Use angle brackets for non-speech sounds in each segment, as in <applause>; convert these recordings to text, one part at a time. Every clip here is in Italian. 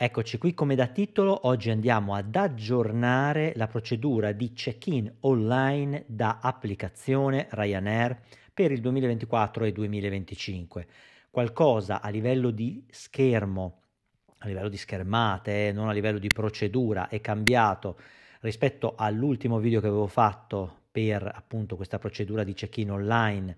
Eccoci qui come da titolo, oggi andiamo ad aggiornare la procedura di check-in online da applicazione Ryanair per il 2024 e 2025. Qualcosa a livello di schermo, a livello di schermate, eh, non a livello di procedura, è cambiato rispetto all'ultimo video che avevo fatto per appunto questa procedura di check-in online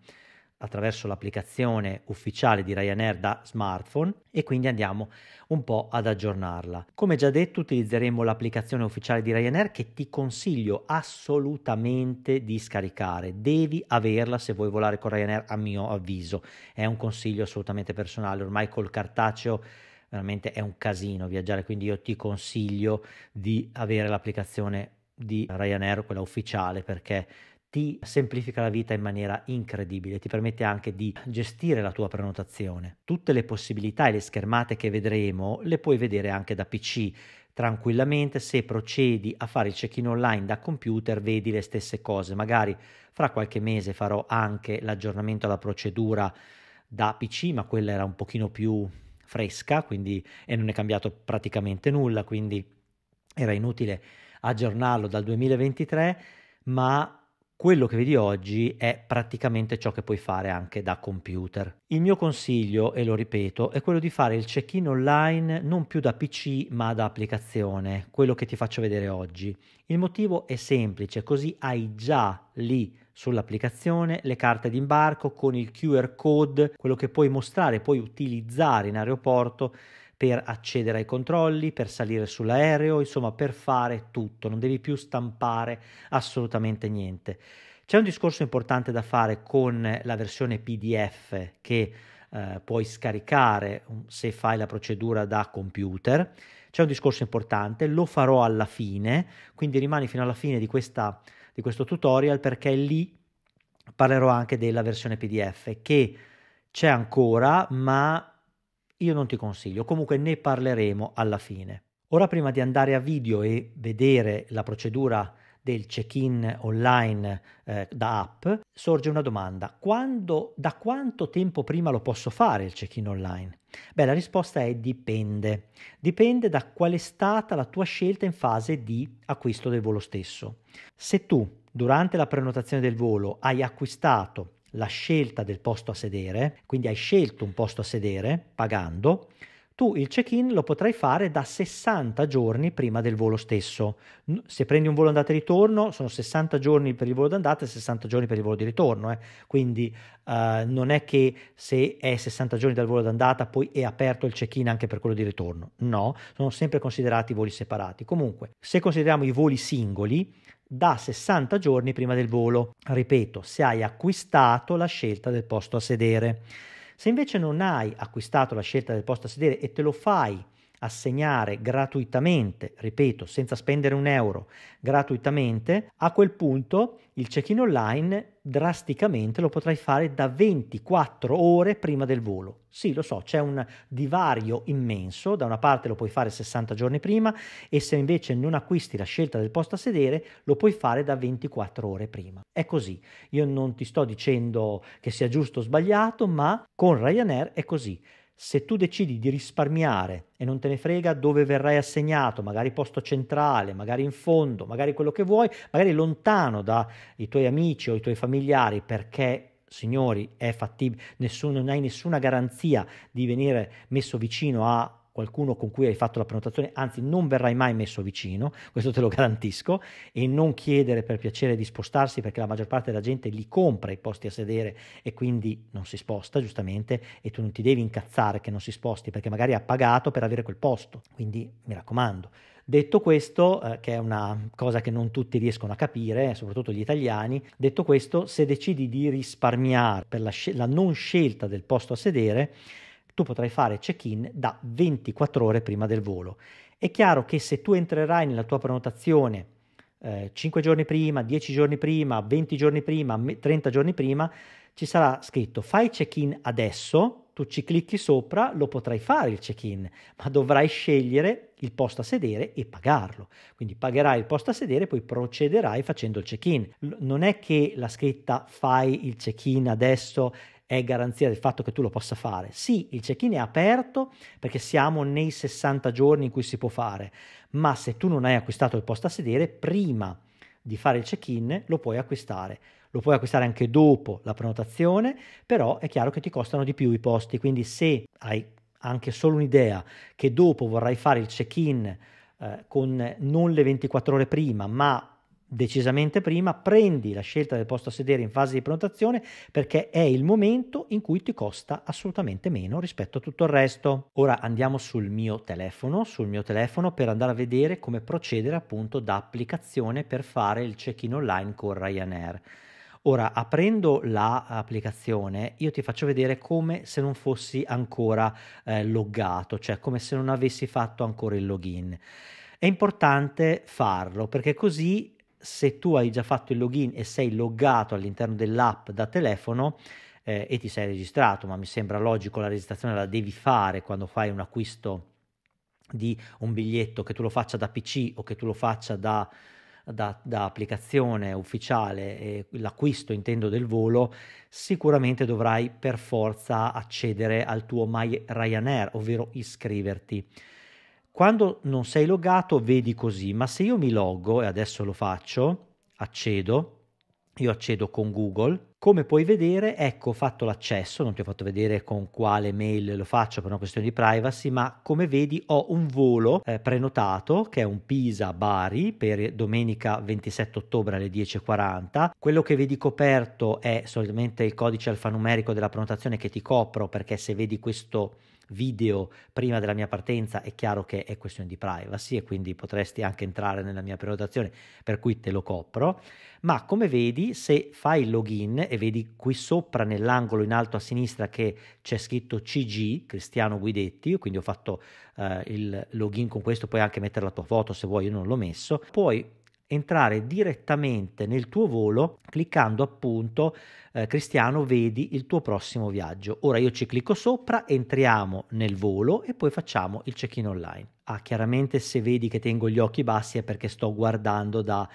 attraverso l'applicazione ufficiale di Ryanair da smartphone e quindi andiamo un po' ad aggiornarla. Come già detto utilizzeremo l'applicazione ufficiale di Ryanair che ti consiglio assolutamente di scaricare, devi averla se vuoi volare con Ryanair a mio avviso, è un consiglio assolutamente personale, ormai col cartaceo veramente è un casino viaggiare, quindi io ti consiglio di avere l'applicazione di Ryanair, quella ufficiale, perché ti semplifica la vita in maniera incredibile, ti permette anche di gestire la tua prenotazione. Tutte le possibilità e le schermate che vedremo le puoi vedere anche da PC. Tranquillamente, se procedi a fare il check-in online da computer, vedi le stesse cose. Magari fra qualche mese farò anche l'aggiornamento alla procedura da PC, ma quella era un pochino più fresca, quindi e non è cambiato praticamente nulla, quindi era inutile aggiornarlo dal 2023, ma quello che vedi oggi è praticamente ciò che puoi fare anche da computer. Il mio consiglio, e lo ripeto, è quello di fare il check-in online non più da PC ma da applicazione, quello che ti faccio vedere oggi. Il motivo è semplice, così hai già lì sull'applicazione le carte d'imbarco con il QR code, quello che puoi mostrare, puoi utilizzare in aeroporto per accedere ai controlli, per salire sull'aereo, insomma per fare tutto, non devi più stampare assolutamente niente. C'è un discorso importante da fare con la versione PDF che eh, puoi scaricare mm, se fai la procedura da computer. C'è un discorso importante, lo farò alla fine, quindi rimani fino alla fine di, questa, di questo tutorial perché lì parlerò anche della versione PDF che c'è ancora, ma io non ti consiglio, comunque ne parleremo alla fine. Ora prima di andare a video e vedere la procedura del check-in online eh, da app, sorge una domanda. Quando, da quanto tempo prima lo posso fare il check-in online? Beh, la risposta è dipende. Dipende da qual è stata la tua scelta in fase di acquisto del volo stesso. Se tu durante la prenotazione del volo hai acquistato la scelta del posto a sedere, quindi hai scelto un posto a sedere pagando, tu il check-in lo potrai fare da 60 giorni prima del volo stesso. Se prendi un volo andata e ritorno, sono 60 giorni per il volo d'andata e 60 giorni per il volo di ritorno. Eh. Quindi uh, non è che se è 60 giorni dal volo d'andata poi è aperto il check-in anche per quello di ritorno. No, sono sempre considerati voli separati. Comunque, se consideriamo i voli singoli, da 60 giorni prima del volo, ripeto, se hai acquistato la scelta del posto a sedere. Se invece non hai acquistato la scelta del posto a sedere e te lo fai assegnare gratuitamente, ripeto, senza spendere un euro, gratuitamente, a quel punto il check-in online drasticamente lo potrai fare da 24 ore prima del volo. Sì, lo so, c'è un divario immenso, da una parte lo puoi fare 60 giorni prima e se invece non acquisti la scelta del posto a sedere lo puoi fare da 24 ore prima. È così, io non ti sto dicendo che sia giusto o sbagliato, ma con Ryanair è così se tu decidi di risparmiare e non te ne frega dove verrai assegnato, magari posto centrale, magari in fondo, magari quello che vuoi, magari lontano dai tuoi amici o i tuoi familiari, perché signori è fattibile, nessuno, non hai nessuna garanzia di venire messo vicino a qualcuno con cui hai fatto la prenotazione, anzi non verrai mai messo vicino, <laughs> questo te lo garantisco, e non chiedere per piacere di spostarsi perché la maggior parte della gente li compra i posti a sedere e quindi non si sposta giustamente e tu non ti devi incazzare che non si sposti perché magari ha pagato per avere quel posto, quindi mi raccomando. Detto questo, eh, che è una cosa che non tutti riescono a capire, soprattutto gli italiani, detto questo, se decidi di risparmiare per la, scel- la non scelta del posto a sedere, tu potrai fare check-in da 24 ore prima del volo. È chiaro che se tu entrerai nella tua prenotazione eh, 5 giorni prima, 10 giorni prima, 20 giorni prima, 30 giorni prima, ci sarà scritto fai check-in adesso, tu ci clicchi sopra, lo potrai fare il check-in, ma dovrai scegliere il posto a sedere e pagarlo. Quindi pagherai il posto a sedere, poi procederai facendo il check-in. Non è che la scritta fai il check-in adesso è garanzia del fatto che tu lo possa fare. Sì, il check-in è aperto perché siamo nei 60 giorni in cui si può fare, ma se tu non hai acquistato il posto a sedere, prima di fare il check-in lo puoi acquistare. Lo puoi acquistare anche dopo la prenotazione, però è chiaro che ti costano di più i posti, quindi se hai anche solo un'idea che dopo vorrai fare il check-in eh, con non le 24 ore prima, ma decisamente prima, prendi la scelta del posto a sedere in fase di prenotazione perché è il momento in cui ti costa assolutamente meno rispetto a tutto il resto. Ora andiamo sul mio telefono, sul mio telefono per andare a vedere come procedere appunto da applicazione per fare il check-in online con Ryanair. Ora, aprendo l'applicazione, io ti faccio vedere come se non fossi ancora eh, loggato, cioè come se non avessi fatto ancora il login. È importante farlo perché così se tu hai già fatto il login e sei loggato all'interno dell'app da telefono eh, e ti sei registrato, ma mi sembra logico la registrazione la devi fare quando fai un acquisto di un biglietto, che tu lo faccia da PC o che tu lo faccia da, da, da applicazione ufficiale, eh, l'acquisto intendo del volo, sicuramente dovrai per forza accedere al tuo My Ryanair, ovvero iscriverti. Quando non sei logato vedi così, ma se io mi loggo e adesso lo faccio, accedo, io accedo con Google, come puoi vedere, ecco ho fatto l'accesso, non ti ho fatto vedere con quale mail lo faccio per una questione di privacy, ma come vedi ho un volo eh, prenotato che è un Pisa-Bari per domenica 27 ottobre alle 10.40. Quello che vedi coperto è solitamente il codice alfanumerico della prenotazione che ti copro perché se vedi questo video prima della mia partenza è chiaro che è questione di privacy e quindi potresti anche entrare nella mia prenotazione per cui te lo copro ma come vedi se fai il login e vedi qui sopra nell'angolo in alto a sinistra che c'è scritto CG, Cristiano Guidetti, quindi ho fatto eh, il login con questo, puoi anche mettere la tua foto se vuoi, io non l'ho messo. Puoi entrare direttamente nel tuo volo cliccando appunto eh, Cristiano vedi il tuo prossimo viaggio. Ora io ci clicco sopra, entriamo nel volo e poi facciamo il check-in online. Ah, chiaramente se vedi che tengo gli occhi bassi è perché sto guardando da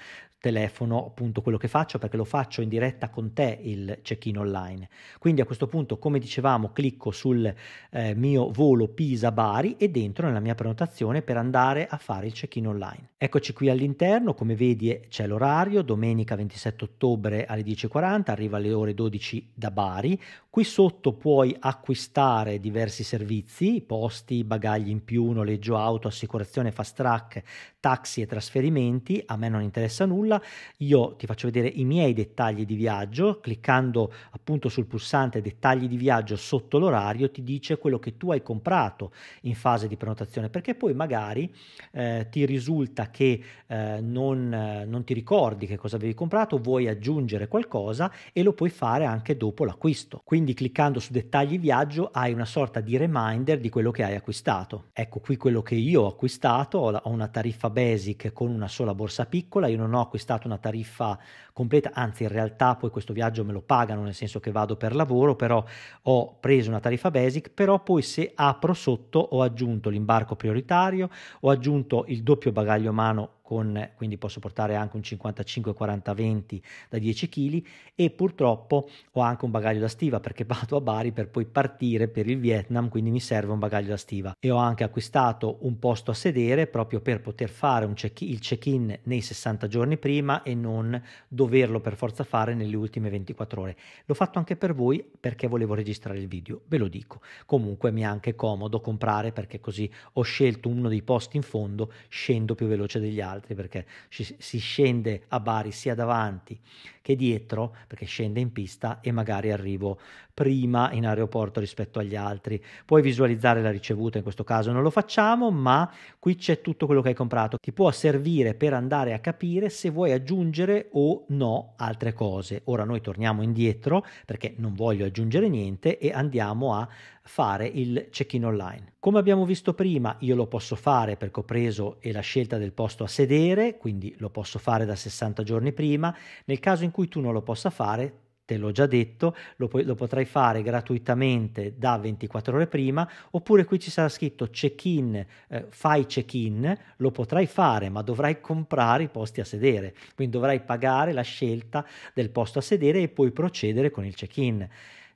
telefono appunto quello che faccio perché lo faccio in diretta con te il check-in online. Quindi a questo punto, come dicevamo, clicco sul eh, mio volo Pisa-Bari e dentro nella mia prenotazione per andare a fare il check-in online. Eccoci qui all'interno, come vedi c'è l'orario, domenica 27 ottobre alle 10.40, arriva alle ore 12 da Bari. Qui sotto puoi acquistare diversi servizi, posti, bagagli in più, noleggio auto, assicurazione fast track, taxi e trasferimenti, a me non interessa nulla pellicola, io ti faccio vedere i miei dettagli di viaggio, cliccando appunto sul pulsante dettagli di viaggio sotto l'orario ti dice quello che tu hai comprato in fase di prenotazione, perché poi magari eh, ti risulta che eh, non, eh, non ti ricordi che cosa avevi comprato, vuoi aggiungere qualcosa e lo puoi fare anche dopo l'acquisto. Quindi cliccando su dettagli viaggio hai una sorta di reminder di quello che hai acquistato. Ecco qui quello che io ho acquistato, ho una tariffa basic con una sola borsa piccola, io non ho acquistato acquistato una tariffa completa, anzi in realtà poi questo viaggio me lo pagano nel senso che vado per lavoro, però ho preso una tariffa basic, però poi se apro sotto ho aggiunto l'imbarco prioritario, ho aggiunto il doppio bagaglio a mano con, quindi posso portare anche un 55-40-20 da 10 kg e purtroppo ho anche un bagaglio da stiva perché <laughs> vado a Bari per poi partire per il Vietnam, quindi mi serve un bagaglio da stiva e ho anche acquistato un posto a sedere proprio per poter fare check- il check-in nei 60 giorni prima e non doverlo per forza fare nelle ultime 24 ore. L'ho fatto anche per voi perché volevo registrare il video, ve lo dico. Comunque mi è anche comodo comprare perché così ho scelto uno dei posti in fondo, scendo più veloce degli altri altri perché ci, si scende a Bari sia davanti che dietro, perché scende in pista e magari arrivo prima in aeroporto rispetto agli altri. Puoi visualizzare la ricevuta, in questo caso non lo facciamo, ma qui c'è tutto quello che hai comprato. Ti può servire per andare a capire se vuoi aggiungere o no altre cose. Ora noi torniamo indietro perché non voglio aggiungere niente e andiamo a fare il check-in online. Come abbiamo visto prima, io lo posso fare perché ho preso e la scelta del posto a sedere, quindi lo posso fare da 60 giorni prima. Nel caso in cui tu non lo possa fare, te l'ho già detto, lo, pu- lo, potrai fare gratuitamente da 24 ore prima, oppure qui ci sarà scritto check-in, eh, fai check-in, lo potrai fare, ma dovrai comprare i posti a sedere, quindi dovrai pagare la scelta del posto a sedere e poi procedere con il check-in.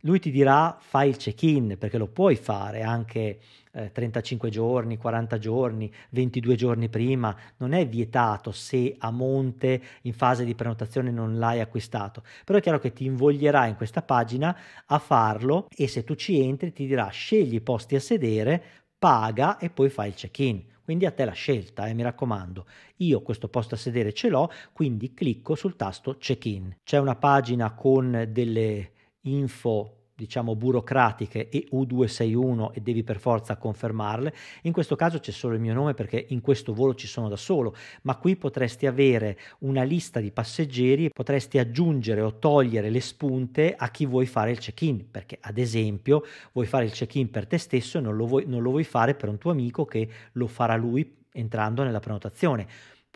Lui ti dirà fai il check-in perché lo puoi fare anche eh, 35 giorni, 40 giorni, 22 giorni prima, non è vietato se a monte in fase di prenotazione non l'hai acquistato, però è chiaro che ti invoglierà in questa pagina a farlo e se tu ci entri ti dirà scegli i posti a sedere, paga e poi fai il check-in. Quindi a te la scelta, eh, mi raccomando. Io questo posto a sedere ce l'ho, quindi clicco sul tasto check-in. C'è una pagina con delle info diciamo burocratiche e u 261 e devi per forza confermarle. In questo caso c'è solo il mio nome perché in questo volo ci sono da solo, ma qui potresti avere una lista di passeggeri, potresti aggiungere o togliere le spunte a chi vuoi fare il check-in, perché ad esempio vuoi fare il check-in per te stesso e non lo vuoi, non lo vuoi fare per un tuo amico che lo farà lui entrando nella prenotazione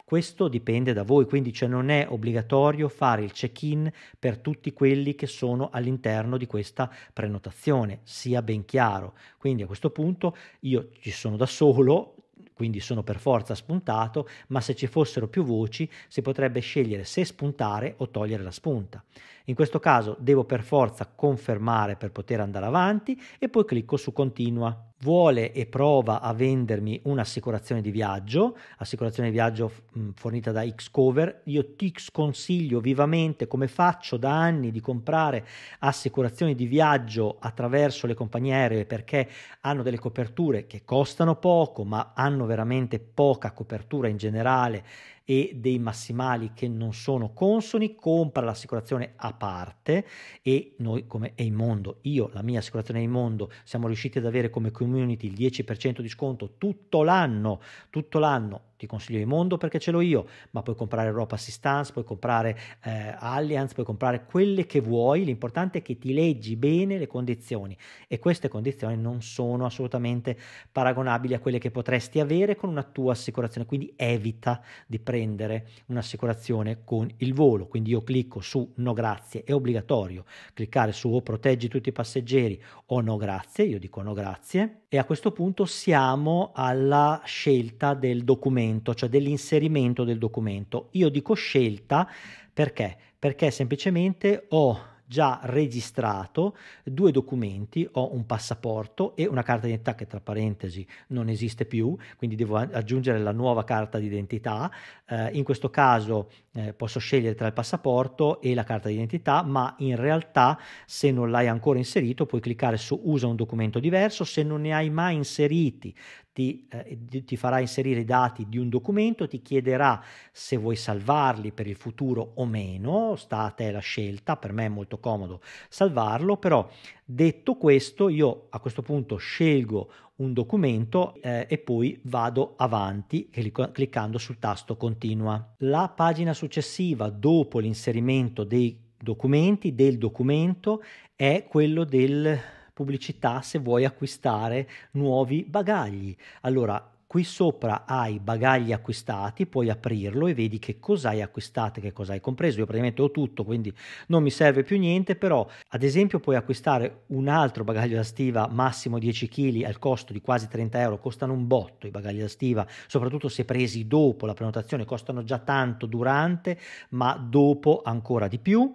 questo dipende da voi, quindi cioè non è obbligatorio fare il check-in per tutti quelli che sono all'interno di questa prenotazione, sia ben chiaro. Quindi a questo punto io ci sono da solo, quindi sono per forza spuntato, ma se ci fossero più voci si potrebbe scegliere se spuntare o togliere la spunta. In questo caso devo per forza confermare per poter andare avanti e poi clicco su continua vuole e prova a vendermi un'assicurazione di viaggio, assicurazione di viaggio fornita da Xcover, io ti sconsiglio vivamente, come faccio da anni, di comprare assicurazioni di viaggio attraverso le compagnie aeree perché hanno delle coperture che costano poco, ma hanno veramente poca copertura in generale e dei massimali che non sono consoni, compra l'assicurazione a parte e noi come Eimondo, io, la mia assicurazione Eimondo, siamo riusciti ad avere come community il 10% di sconto tutto l'anno, tutto l'anno ti consiglio mondo perché ce l'ho io, ma puoi comprare Europa Assistance, puoi comprare eh, Allianz, puoi comprare quelle che vuoi, l'importante è che ti leggi bene le condizioni e queste condizioni non sono assolutamente paragonabili a quelle che potresti avere con una tua assicurazione, quindi evita di prendere un'assicurazione con il volo, quindi io clicco su no grazie, è obbligatorio cliccare su o proteggi tutti i passeggeri o no grazie, io dico no grazie e a questo punto siamo alla scelta del documento, cioè dell'inserimento del documento. Io dico scelta perché? Perché semplicemente ho già registrato due documenti, ho un passaporto e una carta d'identità che tra parentesi non esiste più, quindi devo aggiungere la nuova carta d'identità. Eh, in questo caso eh, posso scegliere tra il passaporto e la carta d'identità, ma in realtà se non l'hai ancora inserito puoi cliccare su usa un documento diverso, se non ne hai mai inseriti ti, eh, ti, farà inserire i dati di un documento, ti chiederà se vuoi salvarli per il futuro o meno, sta a te la scelta, per me è molto comodo salvarlo, però detto questo io a questo punto scelgo un documento eh, e poi vado avanti clic- cliccando sul tasto continua. La pagina successiva dopo l'inserimento dei documenti, del documento, è quello del pubblicità se vuoi acquistare nuovi bagagli. Allora, qui sopra hai bagagli acquistati, puoi aprirlo e vedi che cosa hai acquistato, che cosa hai compreso. Io praticamente ho tutto, quindi non mi serve più niente, però ad esempio puoi acquistare un altro bagaglio da stiva massimo 10 kg al costo di quasi 30 euro, costano un botto i bagagli da stiva, soprattutto se presi dopo la prenotazione, costano già tanto durante, ma dopo ancora di più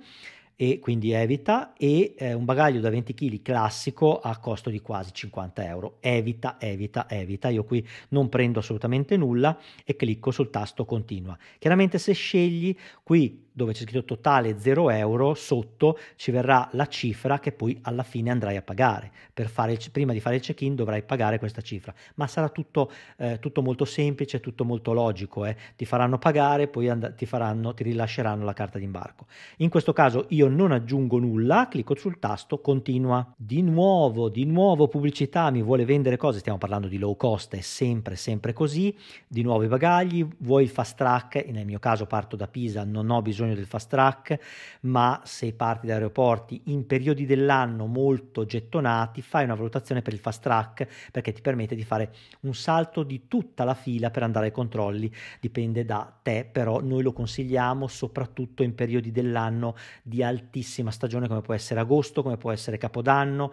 e quindi evita e eh, un bagaglio da 20 kg classico a costo di quasi 50 euro evita evita evita io qui non prendo assolutamente nulla e clicco sul tasto continua chiaramente se scegli qui dove c'è scritto totale 0 euro, sotto ci verrà la cifra che poi alla fine andrai a pagare. Per Il, prima di fare il check-in dovrai pagare questa cifra, ma sarà tutto, eh, tutto molto semplice, tutto molto logico. Eh. Ti faranno pagare, poi and- ti, faranno, ti rilasceranno la carta d'imbarco. In questo caso io non aggiungo nulla, clicco sul tasto continua. Di nuovo, di nuovo pubblicità, mi vuole vendere cose, stiamo parlando di low cost, è sempre, sempre così. Di nuovo i bagagli, vuoi il fast track, nel mio caso parto da Pisa, non ho bisogno bisogno del fast track, ma se parti da aeroporti in periodi dell'anno molto gettonati, fai una valutazione per il fast track perché ti permette di fare un salto di tutta la fila per andare ai controlli, dipende da te, però noi lo consigliamo soprattutto in periodi dell'anno di altissima stagione come può essere agosto, come può essere Capodanno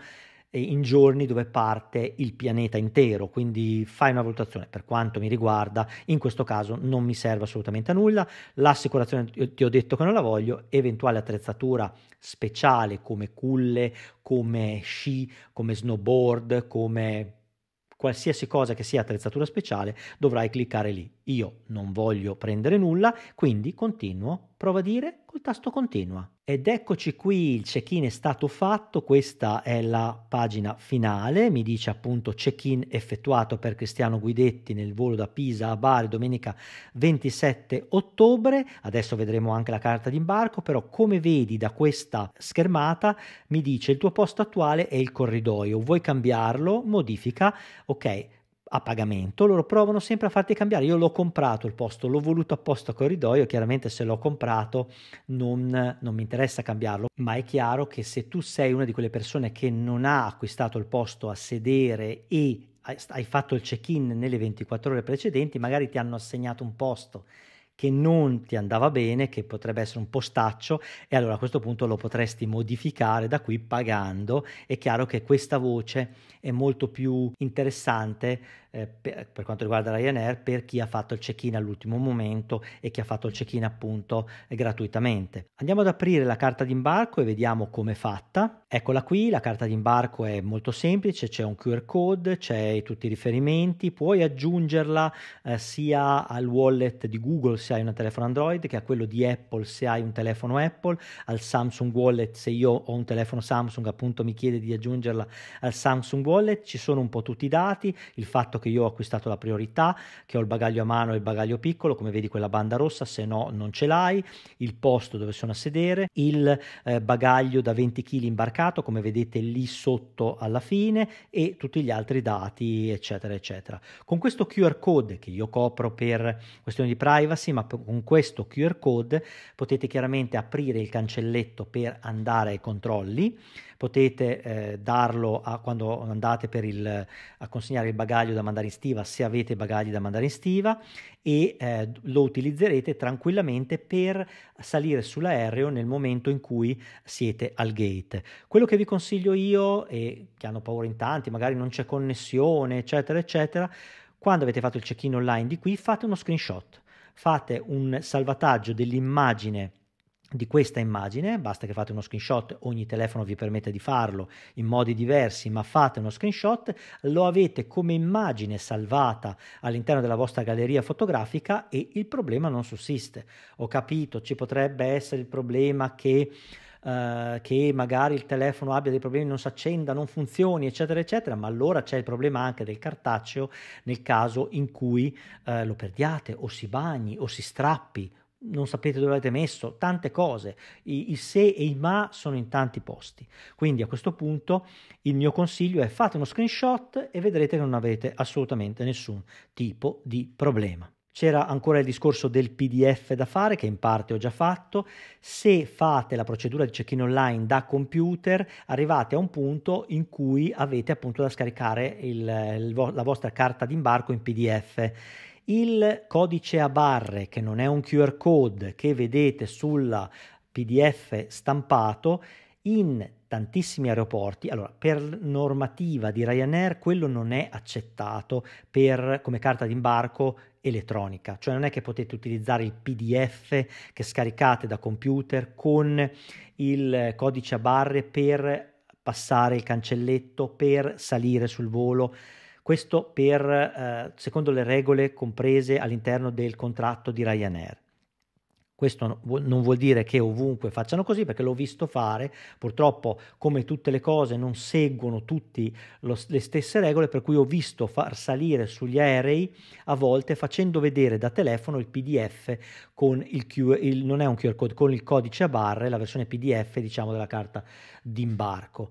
in giorni dove parte il pianeta intero, quindi fai una valutazione per quanto mi riguarda, in questo caso non mi serve assolutamente a nulla, l'assicurazione ti ho detto che non la voglio, eventuale attrezzatura speciale come culle, come sci, come snowboard, come qualsiasi cosa che sia attrezzatura speciale, dovrai cliccare lì. Io non voglio prendere nulla, quindi continuo, prova a dire col tasto continua. Ed eccoci qui, il check-in è stato fatto, questa è la pagina finale, mi dice appunto check-in effettuato per Cristiano Guidetti nel volo da Pisa a Bari domenica 27 ottobre, adesso vedremo anche la carta d'imbarco, però come vedi da questa schermata mi dice il tuo posto attuale è il corridoio, vuoi cambiarlo? Modifica, ok, a pagamento, loro provano sempre a farti cambiare. Io l'ho comprato il posto, l'ho voluto apposta a corridoio, chiaramente se l'ho comprato non, non mi interessa cambiarlo, ma è chiaro che se tu sei una di quelle persone che non ha acquistato il posto a sedere e hai fatto il check-in nelle 24 ore precedenti, magari ti hanno assegnato un posto che non ti andava bene, che potrebbe essere un postaccio e allora a questo punto lo potresti modificare da qui pagando. È chiaro che questa voce è molto più interessante eh, per, per, quanto riguarda Ryanair per chi ha fatto il check-in all'ultimo momento e chi ha fatto il check-in appunto eh, gratuitamente. Andiamo ad aprire la carta d'imbarco e vediamo come è fatta. Eccola qui, la carta d'imbarco è molto semplice, c'è un QR code, c'è tutti i riferimenti, puoi aggiungerla eh, sia al wallet di Google se hai un telefono Android che a quello di Apple se hai un telefono Apple, al Samsung Wallet se io ho un telefono Samsung appunto mi chiede di aggiungerla al Samsung Wallet, ci sono un po' tutti i dati, il fatto che che io ho acquistato la priorità, che ho il bagaglio a mano e il bagaglio piccolo, come vedi quella banda rossa, se no non ce l'hai, il posto dove sono a sedere, il eh, bagaglio da 20 kg imbarcato, come vedete lì sotto alla fine, e tutti gli altri dati, eccetera, eccetera. Con questo QR code che io copro per questioni di privacy, ma con questo QR code potete chiaramente aprire il cancelletto per andare ai controlli, potete eh, darlo a, quando andate per il, a consegnare il bagaglio da mandare mandare in stiva se avete bagagli da mandare in stiva e eh, lo utilizzerete tranquillamente per salire sull'aereo nel momento in cui siete al gate. Quello che vi consiglio io, e che hanno paura in tanti, magari non c'è connessione, eccetera, eccetera, quando avete fatto il check-in online di qui fate uno screenshot, fate un salvataggio dell'immagine di questa immagine, basta che fate uno screenshot, ogni telefono vi permette di farlo in modi diversi, ma fate uno screenshot, lo avete come immagine salvata all'interno della vostra galleria fotografica e il problema non sussiste. Ho capito, ci potrebbe essere il problema che Uh, che magari il telefono abbia dei problemi, non si accenda, non funzioni, eccetera, eccetera, ma allora c'è il problema anche del cartaceo nel caso in cui uh, lo perdiate o si bagni o si strappi non sapete dove avete messo, tante cose, I, i se e i ma sono in tanti posti. Quindi a questo punto il mio consiglio è fate uno screenshot e vedrete che non avete assolutamente nessun tipo di problema. C'era ancora il discorso del PDF da fare, che in parte ho già fatto. Se fate la procedura di check-in online da computer, arrivate a un punto in cui avete appunto da scaricare il, il, la vostra carta d'imbarco in PDF il codice a barre, che non è un QR code che vedete sulla PDF stampato, in tantissimi aeroporti, allora per normativa di Ryanair quello non è accettato per, come carta d'imbarco elettronica, cioè non è che potete utilizzare il PDF che scaricate da computer con il codice a barre per passare il cancelletto, per salire sul volo questo per, eh, secondo le regole comprese all'interno del contratto di Ryanair. Questo non vuol dire che ovunque facciano così, perché l'ho visto fare, purtroppo come tutte le cose non seguono tutte le stesse regole, per cui ho visto far salire sugli aerei a volte facendo vedere da telefono il PDF con il, Q, il non è un QR code, con il codice a barre, la versione PDF diciamo della carta d'imbarco.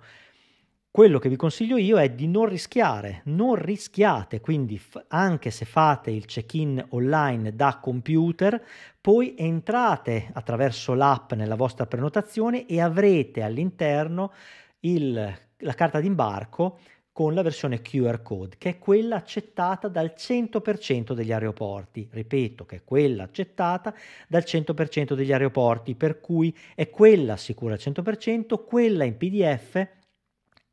Quello che vi consiglio io è di non rischiare, non rischiate, quindi f- anche se fate il check-in online da computer, poi entrate attraverso l'app nella vostra prenotazione e avrete all'interno il, la carta d'imbarco con la versione QR code, che è quella accettata dal 100% degli aeroporti. Ripeto, che è quella accettata dal 100% degli aeroporti, per cui è quella sicura al 100%, quella in PDF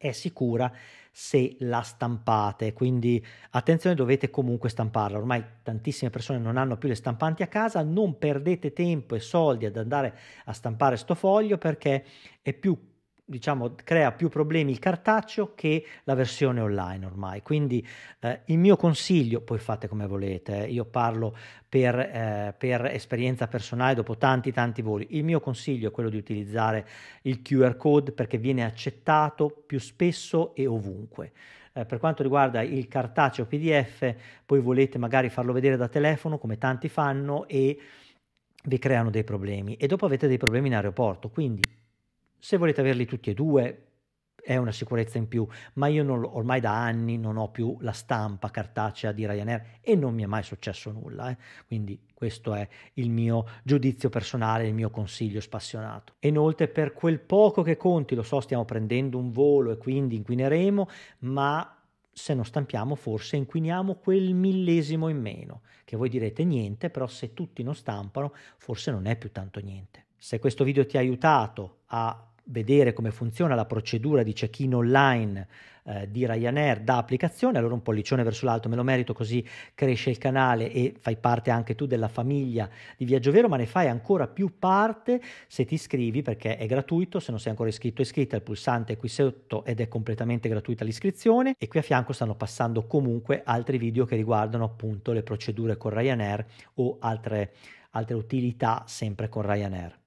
è sicura se la stampate, quindi attenzione dovete comunque stamparla, ormai tantissime persone non hanno più le stampanti a casa, non perdete tempo e soldi ad andare a stampare sto foglio perché è più diciamo, crea più problemi il cartaceo che la versione online ormai. Quindi eh, il mio consiglio, poi fate come volete, eh, io parlo per, eh, per, esperienza personale dopo tanti tanti voli, il mio consiglio è quello di utilizzare il QR code perché viene accettato più spesso e ovunque. Eh, per quanto riguarda il cartaceo PDF, poi volete magari farlo vedere da telefono come tanti fanno e vi creano dei problemi e dopo avete dei problemi in aeroporto, quindi se volete averli tutti e due è una sicurezza in più, ma io non, ormai da anni non ho più la stampa cartacea di Ryanair e non mi è mai successo nulla, eh. quindi questo è il mio giudizio personale, il mio consiglio spassionato. inoltre per quel poco che conti, lo so stiamo prendendo un volo e quindi inquineremo, ma se non stampiamo forse inquiniamo quel millesimo in meno, che voi direte niente, però se tutti non stampano forse non è più tanto niente. Se questo video ti ha aiutato a vedere come funziona la procedura di check-in online eh, di Ryanair da applicazione, allora un pollicione verso l'alto me lo merito così cresce il canale e fai parte anche tu della famiglia di Viaggio Vero, ma ne fai ancora più parte se ti iscrivi perché è gratuito, se non sei ancora iscritto iscritta il pulsante è qui sotto ed è completamente gratuita l'iscrizione e qui a fianco stanno passando comunque altri video che riguardano appunto le procedure con Ryanair o altre, altre utilità sempre con Ryanair.